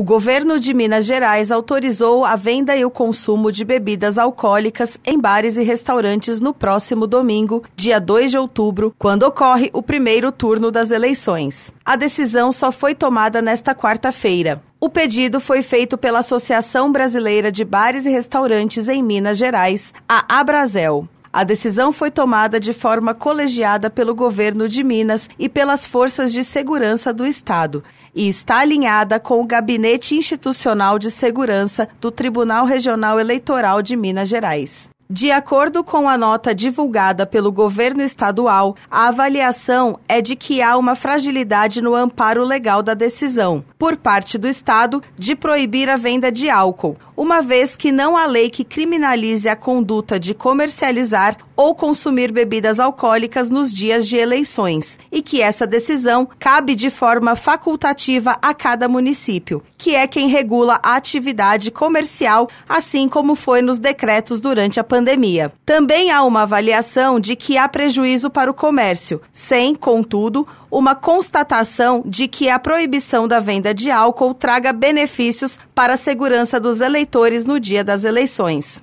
o governo de Minas Gerais autorizou a venda e o consumo de bebidas alcoólicas em bares e restaurantes no próximo domingo, dia 2 de outubro, quando ocorre o primeiro turno das eleições. A decisão só foi tomada nesta quarta-feira. O pedido foi feito pela Associação Brasileira de Bares e Restaurantes em Minas Gerais, a Abrazel. A decisão foi tomada de forma colegiada pelo governo de Minas e pelas forças de segurança do Estado e está alinhada com o Gabinete Institucional de Segurança do Tribunal Regional Eleitoral de Minas Gerais. De acordo com a nota divulgada pelo governo estadual, a avaliação é de que há uma fragilidade no amparo legal da decisão por parte do Estado de proibir a venda de álcool, uma vez que não há lei que criminalize a conduta de comercializar ou consumir bebidas alcoólicas nos dias de eleições, e que essa decisão cabe de forma facultativa a cada município, que é quem regula a atividade comercial, assim como foi nos decretos durante a pandemia. Também há uma avaliação de que há prejuízo para o comércio, sem, contudo, uma constatação de que a proibição da venda bebida de álcool traga benefícios para a segurança dos eleitores no dia das eleições.